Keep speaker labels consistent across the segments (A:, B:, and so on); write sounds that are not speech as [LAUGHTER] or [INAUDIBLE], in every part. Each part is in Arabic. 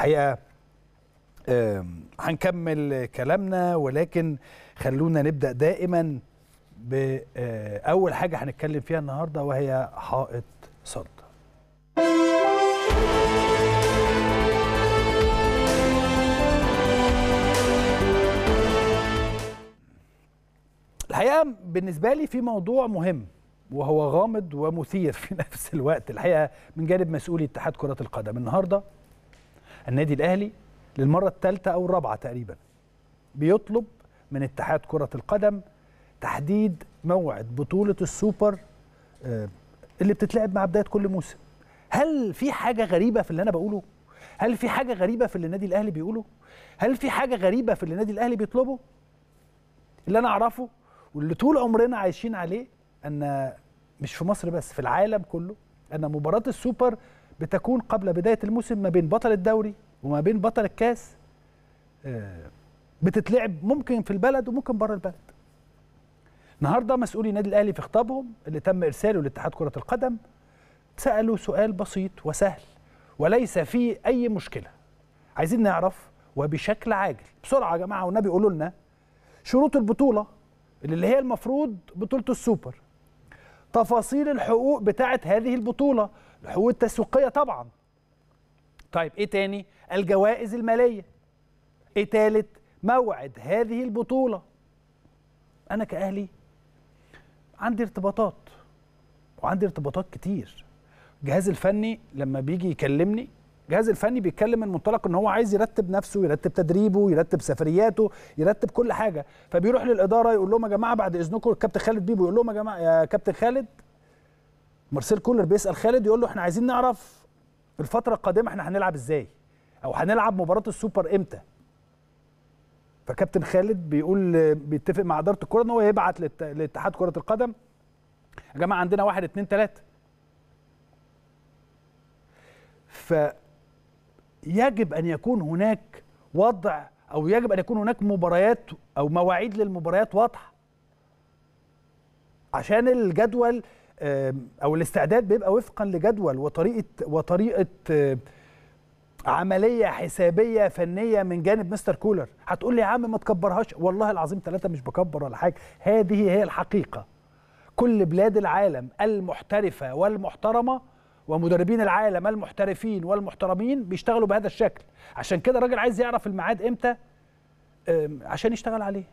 A: الحقيقه هنكمل كلامنا ولكن خلونا نبدا دائما باول آه، حاجه هنتكلم فيها النهارده وهي حائط صد الحقيقه بالنسبه لي في موضوع مهم وهو غامض ومثير في [LAUGHS] نفس الوقت الحقيقه من جانب مسؤولي اتحاد كره القدم النهارده النادي الاهلي للمره الثالثه او الرابعه تقريبا بيطلب من اتحاد كره القدم تحديد موعد بطوله السوبر آه، اللي بتتلعب مع بدايه كل موسم هل في حاجه غريبه في اللي انا بقوله هل في حاجه غريبه في اللي النادي الاهلي بيقوله هل في حاجه غريبه في اللي النادي الاهلي بيطلبه اللي انا اعرفه واللي طول عمرنا عايشين عليه ان مش في مصر بس في العالم كله ان مباراه السوبر بتكون قبل بدايه الموسم ما بين بطل الدوري وما بين بطل الكاس آه، بتتلعب ممكن في البلد وممكن بره البلد النهارده مسؤولي النادي الاهلي في خطابهم اللي تم ارساله لاتحاد كره القدم سالوا سؤال بسيط وسهل وليس فيه اي مشكله عايزين نعرف وبشكل عاجل بسرعه يا جماعه والنبي قولوا لنا شروط البطوله اللي هي المفروض بطوله السوبر تفاصيل الحقوق بتاعه هذه البطوله الحقوق التسويقيه طبعا طيب ايه تاني الجوائز الماليه ايه تالت موعد هذه البطوله انا كاهلي عندي ارتباطات وعندي ارتباطات كتير الجهاز الفني لما بيجي يكلمني الجهاز الفني بيتكلم من منطلق ان هو عايز يرتب نفسه يرتب تدريبه يرتب سفرياته يرتب كل حاجه فبيروح للاداره يقول لهم يا جماعه بعد اذنكم الكابتن خالد بيبو يقول لهم يا جماعه يا كابتن خالد مارسيل كولر بيسال خالد يقول له احنا عايزين نعرف الفتره القادمه احنا هنلعب ازاي او هنلعب مباراه السوبر امتى فكابتن خالد بيقول بيتفق مع اداره الكره ان هو يبعت لاتحاد كره القدم يا جماعه عندنا واحد اتنين تلاته فيجب ان يكون هناك وضع او يجب ان يكون هناك مباريات او مواعيد للمباريات واضحه عشان الجدول او الاستعداد بيبقى وفقا لجدول وطريقه وطريقه آه، عمليه حسابيه فنيه من جانب مستر كولر هتقول لي يا عم ما تكبرهاش والله العظيم ثلاثه مش بكبر ولا حاجه هذه هي الحقيقه كل بلاد العالم المحترفه والمحترمه ومدربين العالم المحترفين والمحترمين بيشتغلوا بهذا الشكل عشان كده الراجل عايز يعرف الميعاد امتى عشان يشتغل عليه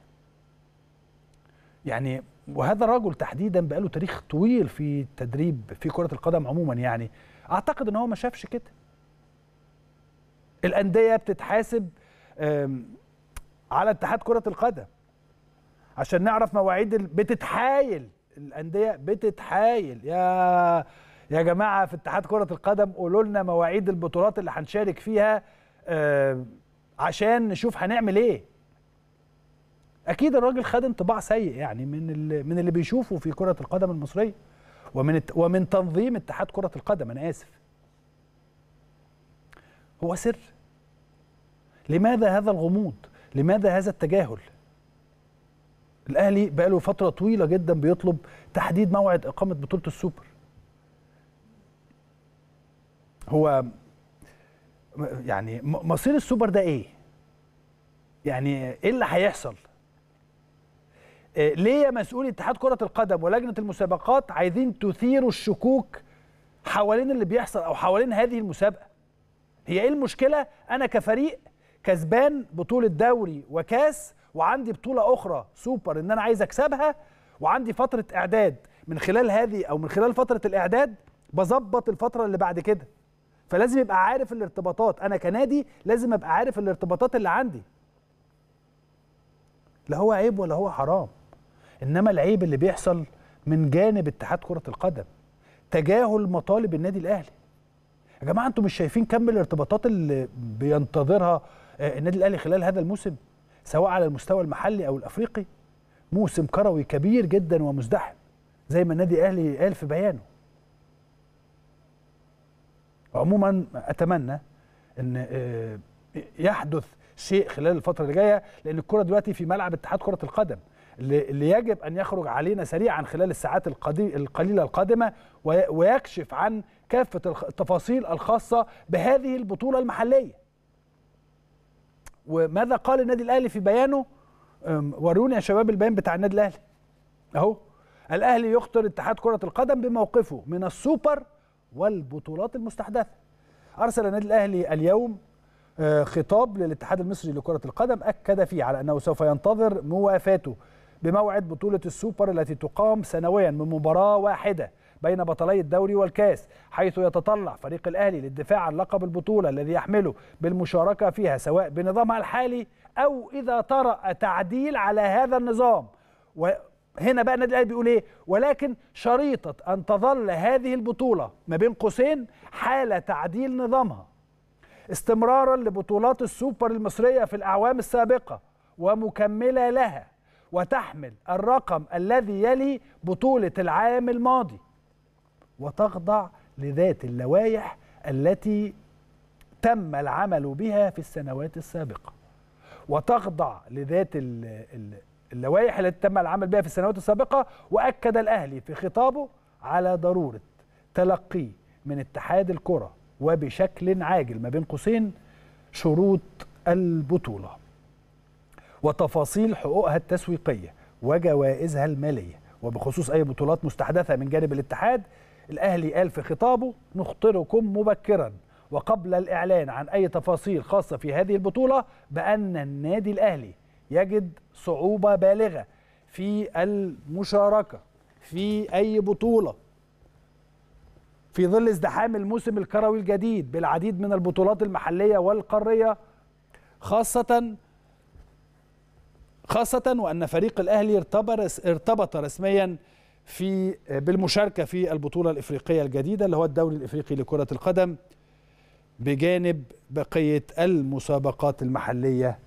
A: يعني وهذا الرجل تحديدا بقى له تاريخ طويل في التدريب في كره القدم عموما يعني اعتقد ان هو ما شافش كده الانديه بتتحاسب على اتحاد كره القدم عشان نعرف مواعيد بتتحايل الانديه بتتحايل يا يا جماعه في اتحاد كره القدم قولوا لنا مواعيد البطولات اللي هنشارك فيها عشان نشوف هنعمل ايه اكيد الراجل خد انطباع سيء يعني من اللي من اللي بيشوفه في كره القدم المصريه ومن ومن تنظيم اتحاد كره القدم انا اسف هو سر لماذا هذا الغموض لماذا هذا التجاهل الاهلي بقاله فتره طويله جدا بيطلب تحديد موعد اقامه بطوله السوبر هو يعني مصير السوبر ده ايه يعني ايه اللي هيحصل آه، ليه يا مسؤول اتحاد كرة القدم ولجنة المسابقات عايزين تثيروا الشكوك حوالين اللي بيحصل أو حوالين هذه المسابقة هي إيه المشكلة أنا كفريق كسبان بطولة دوري وكاس وعندي بطولة أخرى سوبر إن أنا عايز أكسبها وعندي فترة إعداد من خلال هذه أو من خلال فترة الإعداد بظبط الفترة اللي بعد كده فلازم يبقى عارف الارتباطات أنا كنادي لازم أبقى عارف الارتباطات اللي عندي لا هو عيب ولا هو حرام انما العيب اللي بيحصل من جانب اتحاد كره القدم تجاهل مطالب النادي الاهلي يا جماعه انتم مش شايفين كم الارتباطات اللي بينتظرها آه، النادي الاهلي خلال هذا الموسم سواء على المستوى المحلي او الافريقي موسم كروي كبير جدا ومزدحم زي ما النادي الاهلي قال في بيانه عموما اتمنى ان آه، يحدث شيء خلال الفتره اللي جايه لان الكره دلوقتي في ملعب اتحاد كره القدم اللي يجب أن يخرج علينا سريعا خلال الساعات القليلة القادمة ويكشف عن كافة التفاصيل الخاصة بهذه البطولة المحلية وماذا قال النادي الأهلي في بيانه وروني يا شباب البيان بتاع النادي الأهلي أهو الأهلي يخطر اتحاد كرة القدم بموقفه من السوبر والبطولات المستحدثة أرسل النادي الأهلي اليوم آه، خطاب للاتحاد المصري لكرة القدم أكد فيه على أنه سوف ينتظر موافاته بموعد بطولة السوبر التي تقام سنويا من مباراة واحدة بين بطلي الدوري والكاس حيث يتطلع فريق الأهلي للدفاع عن لقب البطولة الذي يحمله بالمشاركة فيها سواء بنظامها الحالي أو إذا طرأ تعديل على هذا النظام وهنا بقى النادي الأهلي بيقول إيه ولكن شريطة أن تظل هذه البطولة ما بين قوسين حالة تعديل نظامها استمرارا لبطولات السوبر المصرية في الأعوام السابقة ومكملة لها وتحمل الرقم الذي يلي بطولة العام الماضي وتخضع لذات اللوائح التي تم العمل بها في السنوات السابقة وتخضع لذات اللوائح التي تم العمل بها في السنوات السابقة وأكد الأهلي في خطابه على ضرورة تلقي من اتحاد الكرة وبشكل عاجل ما بين قوسين شروط البطوله وتفاصيل حقوقها التسويقية وجوائزها المالية وبخصوص أي بطولات مستحدثة من جانب الاتحاد الأهلي قال في خطابه نخطركم مبكرا وقبل الإعلان عن أي تفاصيل خاصة في هذه البطولة بأن النادي الأهلي يجد صعوبة بالغة في المشاركة في أي بطولة في ظل ازدحام الموسم الكروي الجديد بالعديد من البطولات المحلية والقارية خاصة خاصة وأن فريق الأهلي ارتبط رسميا في بالمشاركة في البطولة الإفريقية الجديدة اللي هو الدوري الإفريقي لكرة القدم بجانب بقية المسابقات المحلية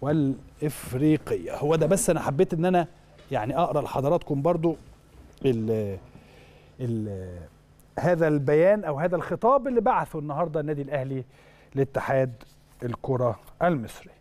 A: والإفريقية هو ده بس أنا حبيت أن أنا يعني أقرأ لحضراتكم برضو الـ الـ هذا البيان أو هذا الخطاب اللي بعثه النهاردة النادي الأهلي لاتحاد الكرة المصري